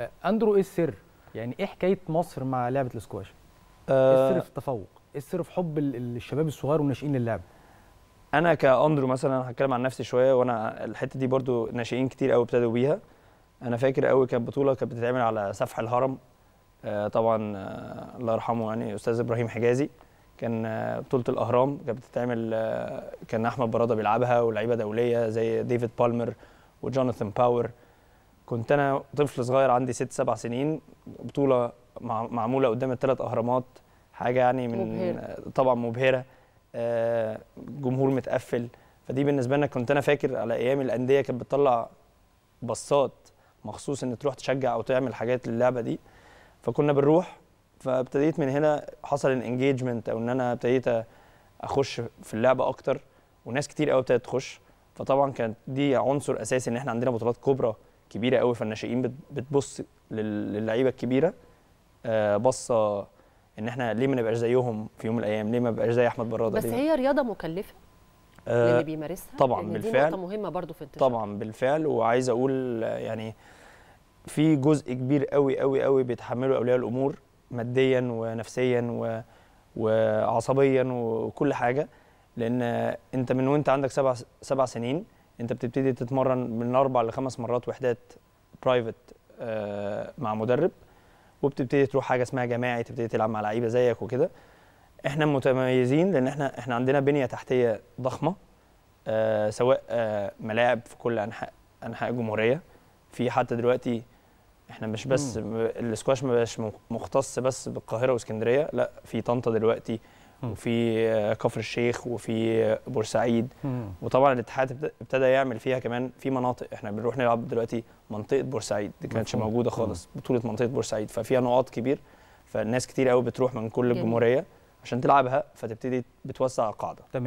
آه، اندرو ايه السر؟ يعني ايه حكايه مصر مع لعبه الاسكواش؟ إيه, آه، ايه السر في التفوق، السر في حب الشباب الصغير والناشئين للعبه؟ انا كاندرو مثلا هتكلم عن نفسي شويه وانا الحته دي برضو ناشئين كتير قوي ابتدوا بيها انا فاكر قوي كانت بطوله كانت بتتعمل على سفح الهرم آه، طبعا الله يرحمه يعني استاذ ابراهيم حجازي كان بطوله الاهرام كانت بتتعمل كان احمد براده بيلعبها ولاعيبه دوليه زي ديفيد بالمر وجوناثان باور كنت انا طفل صغير عندي ست سبع سنين بطوله معموله قدام الثلاث اهرامات حاجه يعني من مبهر. طبعا مبهره آه، جمهور متقفل فدي بالنسبه لنا كنت انا فاكر على ايام الانديه كانت بتطلع بصات مخصوص ان تروح تشجع او تعمل حاجات للعبه دي فكنا بنروح فابتديت من هنا حصل الانجيجمنت او ان انا ابتديت اخش في اللعبه اكتر وناس كتير قوي ابتدت تخش فطبعا كانت دي عنصر اساسي ان احنا عندنا بطولات كبرى كبيره قوي فالناشئين بتبص للعيبه الكبيره آه، بصه ان احنا ليه ما نبقاش زيهم في يوم من الايام ليه ما نبقاش زي احمد براده بس هي رياضه مكلفه آه بيمارسها طبعا لأن يعني بالفعل دي نقطه مهمه برضو في انتشار طبعا بالفعل وعايز اقول يعني في جزء كبير قوي قوي قوي بيتحمله اولياء الامور ماديا ونفسيا و... وعصبيا وكل حاجه لان انت من وانت عندك سبع سبع سنين انت بتبتدي تتمرن من اربع لخمس مرات وحدات برايفت آه، مع مدرب وبتبتدي تروح حاجه اسمها جماعي تبتدي تلعب مع لعيبه زيك وكده احنا متميزين لان احنا احنا عندنا بنيه تحتيه ضخمه آه سواء آه ملاعب في كل انحاء انحاء الجمهوريه في حتى دلوقتي احنا مش بس السكواش مش مختص بس بالقاهره واسكندريه لا في طنطا دلوقتي وفي آه، كفر الشيخ وفي آه، بورسعيد وطبعا الاتحاد ابتدى يعمل فيها كمان في مناطق احنا بنروح نلعب دلوقتي منطقه بورسعيد دي كانتش موجوده خالص بطوله منطقه بورسعيد ففيها نقاط كبير فالناس كتير قوي بتروح من كل الجمهوريه عشان تلعبها فتبتدي بتوسع القاعده تمام